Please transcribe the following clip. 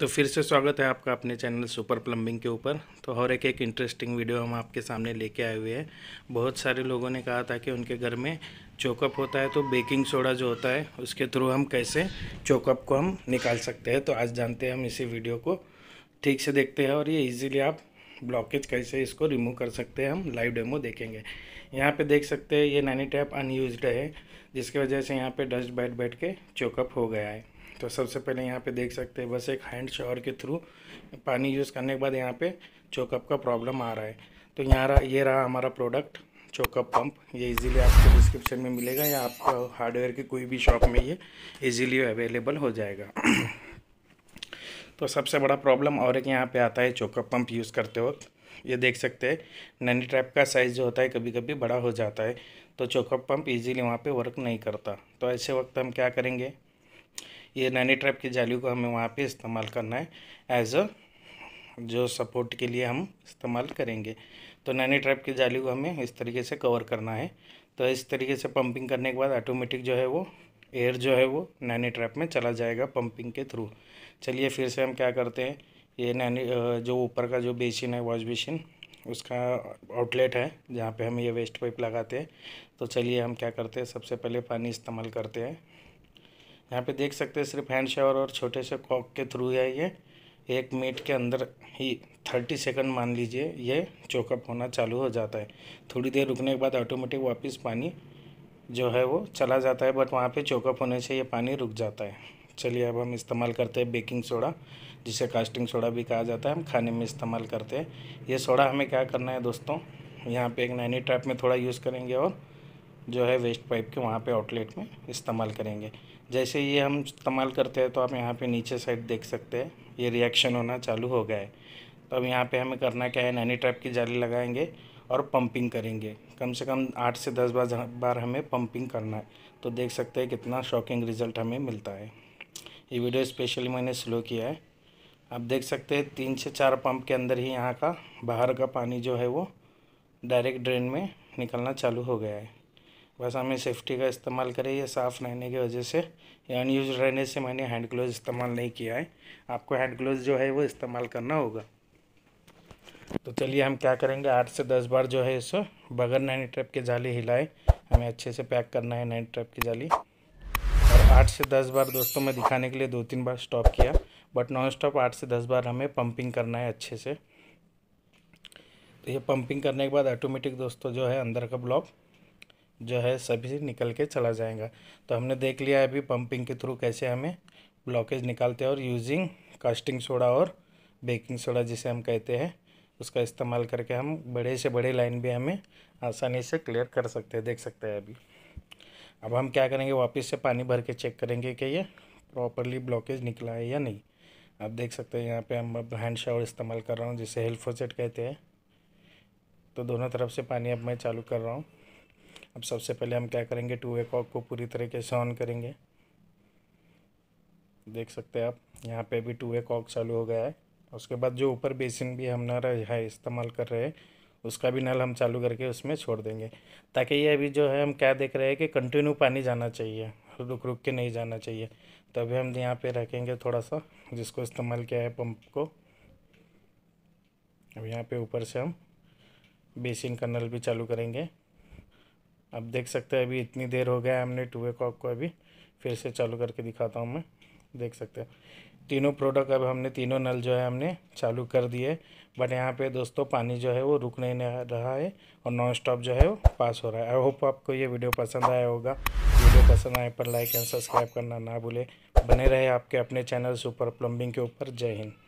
तो फिर से स्वागत है आपका अपने चैनल सुपर प्लम्बिंग के ऊपर तो और एक एक इंटरेस्टिंग वीडियो हम आपके सामने लेके आए हुए हैं बहुत सारे लोगों ने कहा था कि उनके घर में चोकअप होता है तो बेकिंग सोडा जो होता है उसके थ्रू हम कैसे चोकअप को हम निकाल सकते हैं तो आज जानते हैं हम इसी वीडियो को ठीक से देखते हैं और ये ईजिली आप ब्लॉकेज कैसे इसको रिमूव कर सकते हैं हम लाइव डेमो देखेंगे यहाँ पर देख सकते हैं ये नैनी टैप अनयूज है जिसकी वजह से यहाँ पर डस्ट बैठ बैठ के चोकअप हो गया है तो सबसे पहले यहाँ पे देख सकते हैं बस एक हैंड शॉवर के थ्रू पानी यूज़ करने के बाद यहाँ पे चोकअप का प्रॉब्लम आ रहा है तो यहाँ रहा ये रहा हमारा प्रोडक्ट चोकअप पम्प ये इजीली आपको डिस्क्रिप्शन में मिलेगा या आपको हार्डवेयर की कोई भी शॉप में ये इजीली अवेलेबल हो जाएगा तो सबसे बड़ा प्रॉब्लम और एक यहाँ पर आता है चोकअप पम्प यूज़ करते वक्त ये देख सकते हैं नैनी ट्रैप का साइज़ जो होता है कभी कभी बड़ा हो जाता है तो चोकअप पम्प इजीली वहाँ पे वर्क नहीं करता तो ऐसे वक्त हम क्या करेंगे ये नैनी ट्रैप की जाली को हमें वहाँ पे इस्तेमाल करना है एज अ जो सपोर्ट के लिए हम इस्तेमाल करेंगे तो नैनी ट्रैप की जाली को हमें इस तरीके से कवर करना है तो इस तरीके से पंपिंग करने के बाद ऑटोमेटिक जो है वो एयर जो है वो नैनी ट्रैप में चला जाएगा पंपिंग के थ्रू चलिए फिर से हम क्या करते हैं ये नैनी जो ऊपर का जो बेसिन है वॉश बेसिन उसका आउटलेट है जहाँ पे हम ये वेस्ट पाइप लगाते हैं तो चलिए हम क्या करते हैं सबसे पहले पानी इस्तेमाल करते हैं यहाँ पे देख सकते हैं सिर्फ हैंड शावर और छोटे से कॉक के थ्रू है ये एक मिनट के अंदर ही थर्टी सेकंड मान लीजिए ये चोकअप होना चालू हो जाता है थोड़ी देर रुकने के बाद ऑटोमेटिक वापस पानी जो है वो चला जाता है बट वहाँ पे चोकअप होने से ये पानी रुक जाता है चलिए अब हम इस्तेमाल करते हैं बेकिंग सोडा जिसे कास्टिंग सोडा भी कहा जाता है हम खाने में इस्तेमाल करते हैं ये सोडा हमें क्या करना है दोस्तों यहाँ पर एक नैनी ट्रैप में थोड़ा यूज़ करेंगे और जो है वेस्ट पाइप के वहाँ पे आउटलेट में इस्तेमाल करेंगे जैसे ये हम इस्तेमाल करते हैं तो आप यहाँ पे नीचे साइड देख सकते हैं ये रिएक्शन होना चालू हो गया है तो अब यहाँ पे हमें करना क्या है नैनी ट्रैप की जाली लगाएंगे और पंपिंग करेंगे कम से कम आठ से दस बार बार हमें पंपिंग करना है तो देख सकते हैं कितना शॉकिंग रिजल्ट हमें मिलता है ये वीडियो स्पेशली मैंने स्लो किया है आप देख सकते हैं तीन से चार पंप के अंदर ही यहाँ का बाहर का पानी जो है वो डायरेक्ट ड्रेन में निकलना चालू हो गया है बस हमें सेफ्टी का इस्तेमाल करें ये साफ़ रहने की वजह से या अनयूज रहने से मैंने हैंड ग्लोव इस्तेमाल नहीं किया है आपको हैंड ग्लोव जो है वो इस्तेमाल करना होगा तो चलिए हम क्या करेंगे आठ से दस बार जो है इसको बगैर नैनी ट्रैप की जाली हिलाए हमें अच्छे से पैक करना है नैनी ट्रैप की जाली और आठ से दस बार दोस्तों मैं दिखाने के लिए दो तीन बार स्टॉप किया बट नॉन स्टॉप आठ से दस बार हमें पंपिंग करना है अच्छे से तो ये पंपिंग करने के बाद ऑटोमेटिक दोस्तों जो है अंदर का ब्लॉक जो है सभी निकल के चला जाएगा तो हमने देख लिया है अभी पंपिंग के थ्रू कैसे हमें ब्लॉकेज निकालते हैं और यूजिंग कास्टिंग सोडा और बेकिंग सोडा जिसे हम कहते हैं उसका इस्तेमाल करके हम बड़े से बड़े लाइन भी हमें आसानी से क्लियर कर सकते हैं देख सकते हैं अभी अब हम क्या करेंगे वापस से पानी भर के चेक करेंगे कि ये प्रॉपरली ब्लॉकेज निकला है या नहीं आप देख सकते हैं यहाँ पे हम अब हैंड शावर इस्तेमाल कर रहा हूँ जिसे हेल्प फोसेट कहते हैं तो दोनों तरफ से पानी अब मैं चालू कर रहा हूँ अब सबसे पहले हम क्या करेंगे टू ए कॉक को पूरी तरीके से ऑन करेंगे देख सकते हैं आप यहाँ पे भी टू ए कॉक चालू हो गया है उसके बाद जो ऊपर बेसिन भी हम ना है इस्तेमाल कर रहे हैं उसका भी नल हम चालू करके उसमें छोड़ देंगे ताकि ये अभी जो है हम क्या देख रहे हैं कि कंटिन्यू पानी जाना चाहिए रुक रुक के नहीं जाना चाहिए तो अभी हम यहाँ पे रखेंगे थोड़ा सा जिसको इस्तेमाल किया है पंप को अब यहाँ पे ऊपर से हम बेसिन का नल भी चालू करेंगे अब देख सकते हैं अभी इतनी देर हो गया हमने टू ए कॉक को अभी फिर से चालू करके दिखाता हूँ मैं देख सकते हैं तीनों प्रोडक्ट अब हमने तीनों नल जो है हमने चालू कर दिए बट यहाँ पे दोस्तों पानी जो है वो रुक नहीं रहा है और नॉन स्टॉप जो है वो पास हो रहा है आई होप आपको ये वीडियो पसंद आया होगा वीडियो पसंद आए पर लाइक एंड सब्सक्राइब करना ना भूलें बने रहे आपके अपने चैनल सुपर प्लम्बिंग के ऊपर जय हिंद